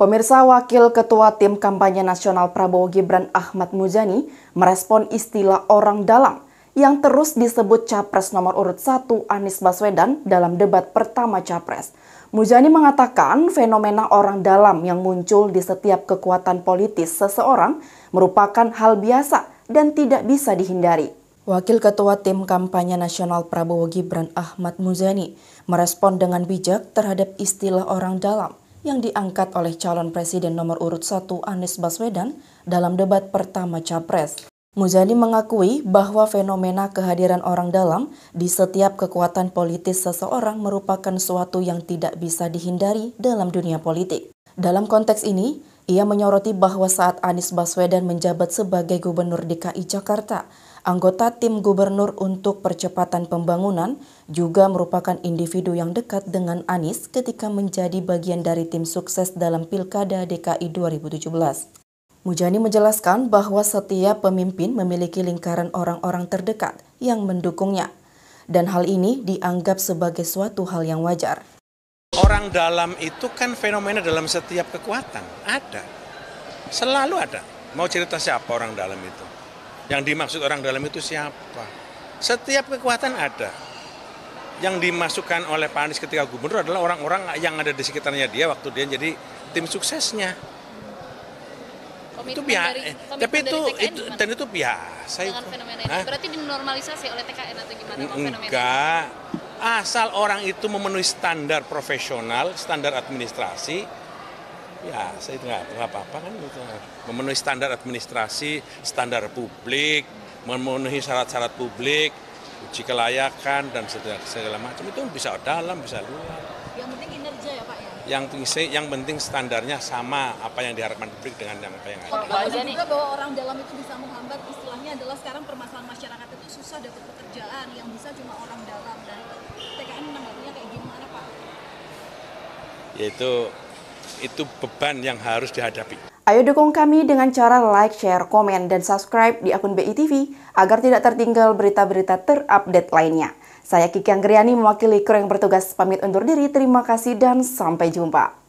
Pemirsa Wakil Ketua Tim Kampanye Nasional Prabowo Gibran Ahmad Muzani merespon istilah orang dalam yang terus disebut capres nomor urut 1 Anies Baswedan dalam debat pertama capres. Muzani mengatakan fenomena orang dalam yang muncul di setiap kekuatan politis seseorang merupakan hal biasa dan tidak bisa dihindari. Wakil Ketua Tim Kampanye Nasional Prabowo Gibran Ahmad Muzani merespon dengan bijak terhadap istilah orang dalam yang diangkat oleh calon presiden nomor urut 1 Anies Baswedan dalam debat pertama Capres. Muzani mengakui bahwa fenomena kehadiran orang dalam di setiap kekuatan politis seseorang merupakan suatu yang tidak bisa dihindari dalam dunia politik. Dalam konteks ini, ia menyoroti bahwa saat Anies Baswedan menjabat sebagai gubernur DKI Jakarta, Anggota tim gubernur untuk percepatan pembangunan juga merupakan individu yang dekat dengan Anies ketika menjadi bagian dari tim sukses dalam Pilkada DKI 2017. Mujani menjelaskan bahwa setiap pemimpin memiliki lingkaran orang-orang terdekat yang mendukungnya, dan hal ini dianggap sebagai suatu hal yang wajar. Orang dalam itu kan fenomena dalam setiap kekuatan, ada. Selalu ada. Mau cerita siapa orang dalam itu? Yang dimaksud orang dalam itu siapa? Setiap kekuatan ada. Yang dimasukkan oleh Pak Anies ketika gubernur adalah orang-orang yang ada di sekitarnya dia waktu dia jadi tim suksesnya. Komitmen itu biasa. tapi itu, TKN itu dan itu biasa. Dengan itu. Berarti dinormalisasi oleh TKN atau gimana? Enggak. Asal orang itu memenuhi standar profesional, standar administrasi, Ya, saya tidak apa-apa kan gitu. Memenuhi standar administrasi, standar publik, memenuhi syarat-syarat publik, uji kelayakan dan segala, macam itu bisa dalam, bisa luar. Yang penting kinerja ya Pak ya. Yang penting, yang penting standarnya sama apa yang diharapkan publik dengan yang apa yang ada. kalau juga bahwa orang dalam itu bisa menghambat istilahnya adalah sekarang permasalahan masyarakat itu susah dapat pekerjaan yang bisa cuma orang dalam dan TKN menanggapinya kayak gimana Pak? Yaitu itu beban yang harus dihadapi. Ayo dukung kami dengan cara like, share, komen, dan subscribe di akun BITV agar tidak tertinggal berita-berita terupdate lainnya. Saya Kiki Anggriani mewakili kru yang bertugas pamit undur diri. Terima kasih dan sampai jumpa.